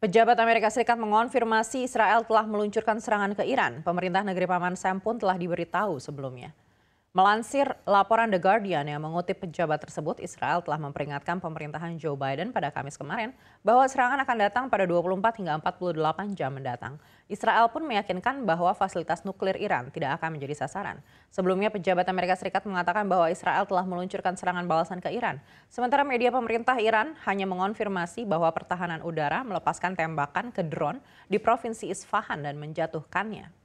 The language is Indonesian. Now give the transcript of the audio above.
Pejabat Amerika Serikat mengonfirmasi Israel telah meluncurkan serangan ke Iran. Pemerintah negeri Paman Sam pun telah diberitahu sebelumnya. Melansir laporan The Guardian yang mengutip pejabat tersebut, Israel telah memperingatkan pemerintahan Joe Biden pada Kamis kemarin bahwa serangan akan datang pada 24 hingga 48 jam mendatang. Israel pun meyakinkan bahwa fasilitas nuklir Iran tidak akan menjadi sasaran. Sebelumnya pejabat Amerika Serikat mengatakan bahwa Israel telah meluncurkan serangan balasan ke Iran. Sementara media pemerintah Iran hanya mengonfirmasi bahwa pertahanan udara melepaskan tembakan ke drone di provinsi Isfahan dan menjatuhkannya.